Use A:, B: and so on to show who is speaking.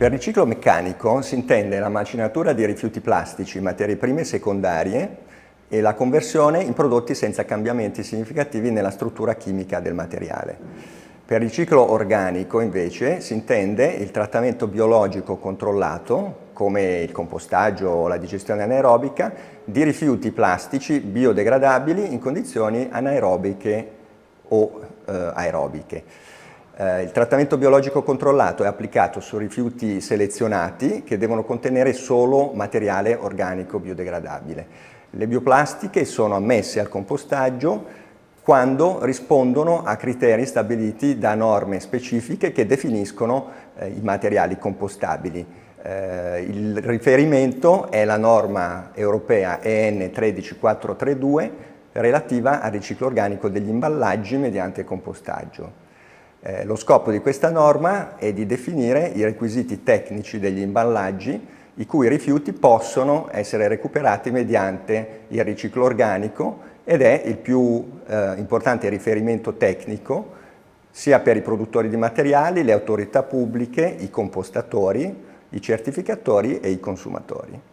A: Per riciclo meccanico si intende la macinatura di rifiuti plastici, materie prime e secondarie e la conversione in prodotti senza cambiamenti significativi nella struttura chimica del materiale. Per riciclo organico invece si intende il trattamento biologico controllato, come il compostaggio o la digestione anaerobica, di rifiuti plastici biodegradabili in condizioni anaerobiche o eh, aerobiche. Eh, il trattamento biologico controllato è applicato su rifiuti selezionati che devono contenere solo materiale organico biodegradabile. Le bioplastiche sono ammesse al compostaggio quando rispondono a criteri stabiliti da norme specifiche che definiscono eh, i materiali compostabili. Eh, il riferimento è la norma europea EN 13432 relativa al riciclo organico degli imballaggi mediante compostaggio. Eh, lo scopo di questa norma è di definire i requisiti tecnici degli imballaggi i cui rifiuti possono essere recuperati mediante il riciclo organico ed è il più eh, importante riferimento tecnico sia per i produttori di materiali, le autorità pubbliche, i compostatori, i certificatori e i consumatori.